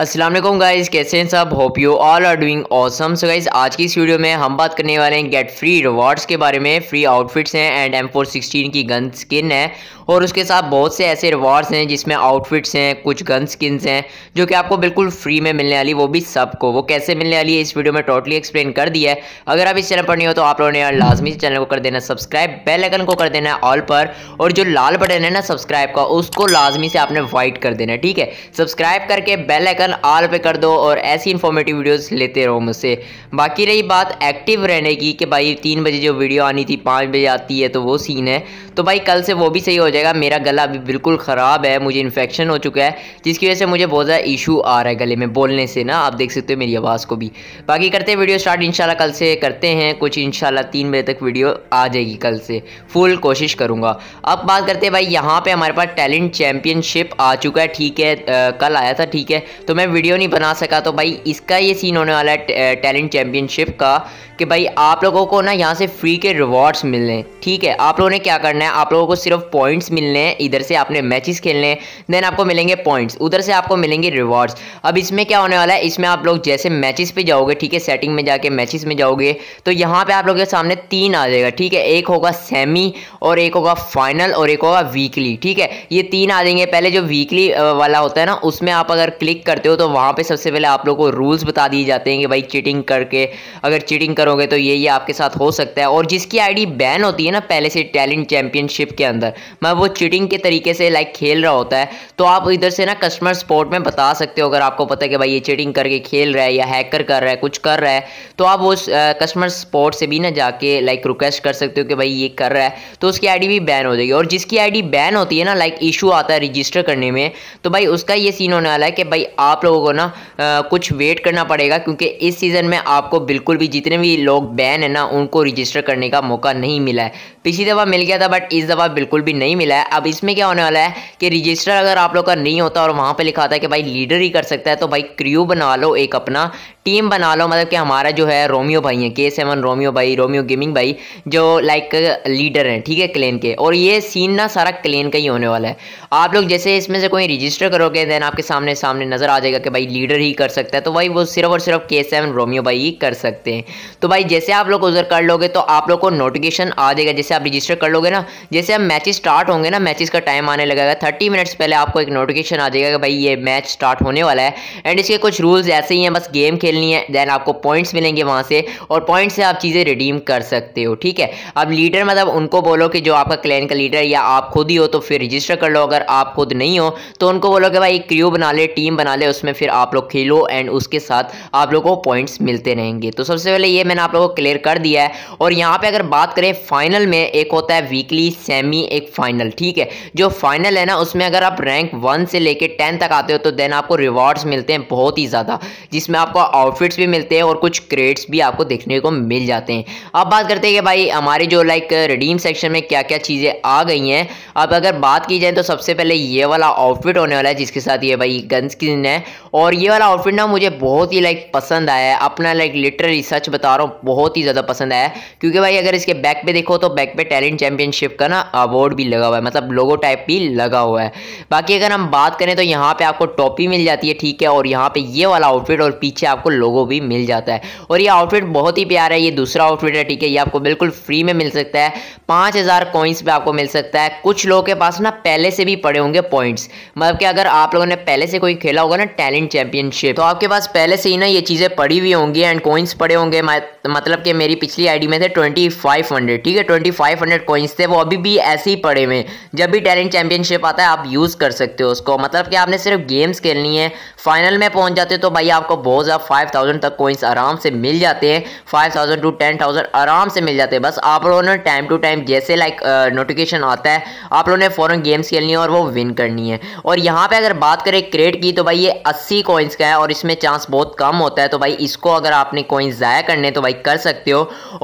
Aslam guys कैसे हैं सब hope you all are doing awesome so guys आज की इस वीडियो में हम बात करने वाले हैं गेट फ्री रिवॉर्ड्स के बारे में फ्री आउटफिट्स हैं एंड एम फोर सिक्सटीन की गन स्किन है और उसके साथ बहुत से ऐसे रिवॉर्ड्स हैं जिसमें आउटफिट्स हैं कुछ गन स्किन्स हैं जो कि आपको बिल्कुल फ्री में मिलने वाली वो भी सबको वो कैसे मिलने वाली है इस वीडियो में टोटली एक्सप्लेन कर दिया है अगर आप इस चैनल पर नहीं हो तो आप लोगों ने यार लाजमी चैनल को कर देना सब्सक्राइब बेल आइकन को कर देना ऑल पर और जो लाल बटन है ना सब्सक्राइब का उसको लाजमी से आपने वाइट कर देना ठीक है सब्सक्राइब करके बेल आइकन बटन आल पे कर दो और ऐसी इन्फॉर्मेटिव वीडियोस लेते रहो मुझसे बाकी रही बात एक्टिव रहने की कि भाई तीन बजे जो वीडियो आनी थी पाँच बजे आती है तो वो सीन है तो भाई कल से वो भी सही हो जाएगा मेरा गला अभी बिल्कुल ख़राब है मुझे इन्फेक्शन हो चुका है जिसकी वजह से मुझे बहुत ज़्यादा इशू आ रहा है गले में बोलने से ना आप देख सकते हो मेरी आवाज़ को भी बाकी करते हैं वीडियो स्टार्ट इंशाल्लाह कल से करते हैं कुछ इंशाल्लाह तीन बजे तक वीडियो आ जाएगी कल से फुल कोशिश करूँगा अब बात करते हैं भाई यहाँ पर हमारे पास टैलेंट चैम्पियनशिप आ चुका है ठीक है कल आया था ठीक है तो मैं वीडियो नहीं बना सका तो भाई इसका ये सीन होने वाला है टैलेंट चैम्पियनशिप का कि भाई आप लोगों को ना यहाँ से फ्री के रिवॉर्ड्स मिलने ठीक है आप लोगों ने क्या करना है आप लोगों को सिर्फ पॉइंट्स मिलने हैं इधर से आपने मैचेस खेलने हैं देन आपको मिलेंगे पॉइंट्स उधर से आपको मिलेंगे रिवॉर्ड्स अब इसमें क्या होने वाला है इसमें आप लोग जैसे मैचेस पे जाओगे ठीक है सेटिंग में जाके मैचेस में जाओगे तो यहाँ पे आप लोगों के सामने तीन आ जाएगा ठीक है एक होगा सेमी और एक होगा फाइनल और एक होगा वीकली ठीक है ये तीन आ जाएंगे पहले जो वीकली वाला होता है ना उसमें आप अगर क्लिक करते हो तो वहाँ पे सबसे पहले आप लोग को रूल्स बता दिए जाते हैं कि भाई चीटिंग करके अगर चीटिंग करोगे तो ये ये आपके साथ हो सकता है और जिसकी आईडी बैन होती है ना पहले से टैलेंट चैम्पियनशिप के अंदर मैं वो चीटिंग के तरीके से लाइक खेल रहा होता है तो आप इधर से ना कस्टमर सपोर्ट में बता सकते हो अगर आपको पता है कि भाई ये चीटिंग करके खेल रहा है या हैकर कर रहा है कुछ कर रहा है तो आप उस कस्टमर सपोर्ट से भी ना जाके लाइक रिक्वेस्ट कर सकते हो कि भाई ये कर रहा है तो उसकी आईडी भी बैन हो जाएगी और जिसकी आईडी बैन होती है ना लाइक इशू आता है रजिस्टर करने में तो भाई उसका ये सीन होने वाला है कि भाई आप आप लोगों को ना कुछ वेट करना पड़ेगा क्योंकि इस सीज़न में आपको बिल्कुल भी जितने भी लोग बैन है ना उनको रजिस्टर करने का मौका नहीं मिला है पिछली दफ़ा मिल गया था बट इस दफ़ा बिल्कुल भी नहीं मिला है अब इसमें क्या होने वाला है कि रजिस्टर अगर आप लोग का नहीं होता और वहाँ पर लिखा था कि भाई लीडर ही कर सकता है तो भाई क्रियो बना लो एक अपना टीम बना लो मतलब कि हमारा जो है रोमियो भाई हैं के सेवन रोमियो भाई रोमियो गेमिंग भाई जो लाइक लीडर हैं ठीक है क्लेन के और ये सीन ना सारा क्लेन का ही होने वाला है आप लोग जैसे इसमें से कोई रजिस्टर करोगे देन आपके सामने सामने नज़र आ जाएगा कि भाई लीडर ही कर सकता है तो भाई वो सिर्फ और सिर्फ के सेवन रोमियो भाई ही कर सकते हैं तो भाई जैसे आप लोग उधर कर लोगे तो आप लोग को नोटिफिकेशन आ जाएगा जैसे आप रजिस्टर कर लोगे ना जैसे आप मैचेस स्टार्ट होंगे ना मैचेस का टाइम आने लगेगा थर्टी मिनट्स पहले आपको एक नोटिफिकेशन आ जाएगा कि भाई ये मैच स्टार्ट होने वाला है एंड इसके कुछ रूल्स ऐसे ही हैं बस गेम खेल खेलनी है देन आपको पॉइंट्स मिलेंगे वहाँ से और पॉइंट्स से आप चीज़ें रिडीम कर सकते हो ठीक है अब लीडर मतलब उनको बोलो कि जो आपका क्लैन का लीडर या आप खुद ही हो तो फिर रजिस्टर कर लो अगर आप खुद नहीं हो तो उनको बोलो कि भाई एक क्रियो बना ले टीम बना ले उसमें फिर आप लोग खेलो एंड उसके साथ आप लोगों को पॉइंट्स मिलते रहेंगे तो सबसे पहले ये मैंने आप लोगों को क्लियर कर दिया है और यहाँ पर अगर बात करें फाइनल में एक होता है वीकली सेमी एक फाइनल ठीक है जो फाइनल है ना उसमें अगर आप रैंक वन से लेकर टेन तक आते हो तो देन आपको रिवॉर्ड्स मिलते हैं बहुत ही ज़्यादा जिसमें आपको आउटफिट्स भी मिलते हैं और कुछ क्रेड्स भी आपको देखने को मिल जाते हैं अब बात करते हैं कि भाई हमारे जो लाइक रिडीम सेक्शन में क्या क्या चीज़ें आ गई हैं अब अगर बात की जाए तो सबसे पहले ये वाला आउटफिट होने वाला है जिसके साथ ये भाई गन स्किन है और ये वाला आउटफिट ना मुझे बहुत ही लाइक पसंद आया है अपना लाइक लिटरली सच बता रहा हूँ बहुत ही ज़्यादा पसंद आया क्योंकि भाई अगर इसके बैक पे देखो तो बैक पे टैलेंट चैंपियनशिप का ना अवार्ड भी लगा हुआ है मतलब लोगो टाइप भी लगा हुआ है बाकी अगर हम बात करें तो यहाँ पे आपको टॉपी मिल जाती है ठीक है और यहाँ पे ये वाला आउटफिट और पीछे आपको आपको लोगो भी मिल जाता है और ये आउटफिट बहुत ही प्यारा है ये दूसरा आउटफिट है ठीक है ये आपको बिल्कुल फ्री में मिल सकता है पाँच हज़ार कॉइंस पे आपको मिल सकता है कुछ लोगों के पास ना पहले से भी पड़े होंगे पॉइंट्स मतलब कि अगर आप लोगों ने पहले से कोई खेला होगा ना टैलेंट चैंपियनशिप तो आपके पास पहले से ही ना ये चीज़ें पड़ी हुई होंगी एंड कॉइंस पड़े होंगे मतलब कि मेरी पिछली आई में थे ट्वेंटी ठीक है ट्वेंटी फाइव थे वो अभी भी ऐसे ही पड़े हुए जब भी टैलेंट चैंपियनशिप आता है आप यूज़ कर सकते हो उसको मतलब कि आपने सिर्फ गेम्स खेलनी है फाइनल में पहुंच जाते हो तो भाई आपको बहुत ज़्यादा फाइव थाउजेंड तक कोइंस आराम से मिल जाते हैं five thousand to ten thousand आराम से मिल जाते हैं बस आप लोगों ने टाइम टू टाइम जैसे लाइक नोटिफिकेशन आता है आप लोगों ने फ़ौरन गेम्स खेलनी है और वो विन करनी है और यहाँ पर अगर बात करें क्रेड की तो भाई ये अस्सी कोइंस का है और इसमें चांस बहुत कम होता है तो भाई इसको अगर आपने कोइंस ज़ाया करने तो भाई कर सकते हो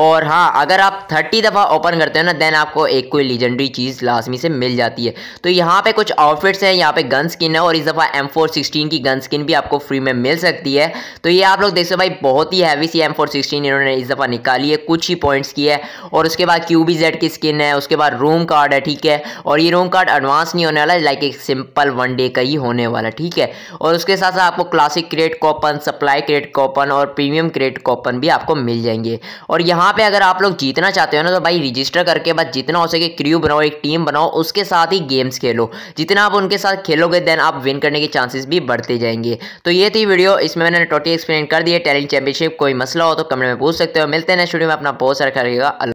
और हाँ अगर आप थर्टी दफ़ा ओपन करते हो ना देन आपको एक कोई लीजेंडरी चीज़ लाजमी से मिल जाती है तो यहाँ पर कुछ आउटफिट्स हैं यहाँ पर गन स्किन है और इस दफ़ा एम फोर सिक्सटीन की गन स्किन भी आपको फ्री में मिल सकती है तो ये आप लोग देख सकते भाई बहुत ही हैवी सी एम फोर सिक्सटीन इन्होंने इस दफ़ा निकाली है कुछ ही पॉइंट्स की है और उसके बाद क्यू बी जेड की स्किन है उसके बाद रूम कार्ड है ठीक है और ये रूम कार्ड एडवांस नहीं होने वाला लाइक एक सिंपल वन डे का ही होने वाला ठीक है और उसके साथ साथ आपको classic crate coupon supply crate coupon और प्रीमियम क्रेट कॉपन भी आपको मिल जाएंगे और यहाँ पर अगर आप लोग जीतना चाहते हो ना तो भाई रजिस्टर करके बाद जितना हो सके क्रू बनाओ एक टीम बनाओ उसके साथ ही गेम्स खेलो जितना आप उनके साथ खेलोगे देन आप विन करने के चांसेस भी बढ़ते जाएंगे तो ये थी वीडियो इसमें मैंने टोटी एक्सप्लेन एक्सप्लेन कर दिए टैलेंट चैंपियनशिप कोई मसला हो तो कमेंट में पूछ सकते हो मिलते हैं स्टूडियो में अपना बहुत सारा रखिएगा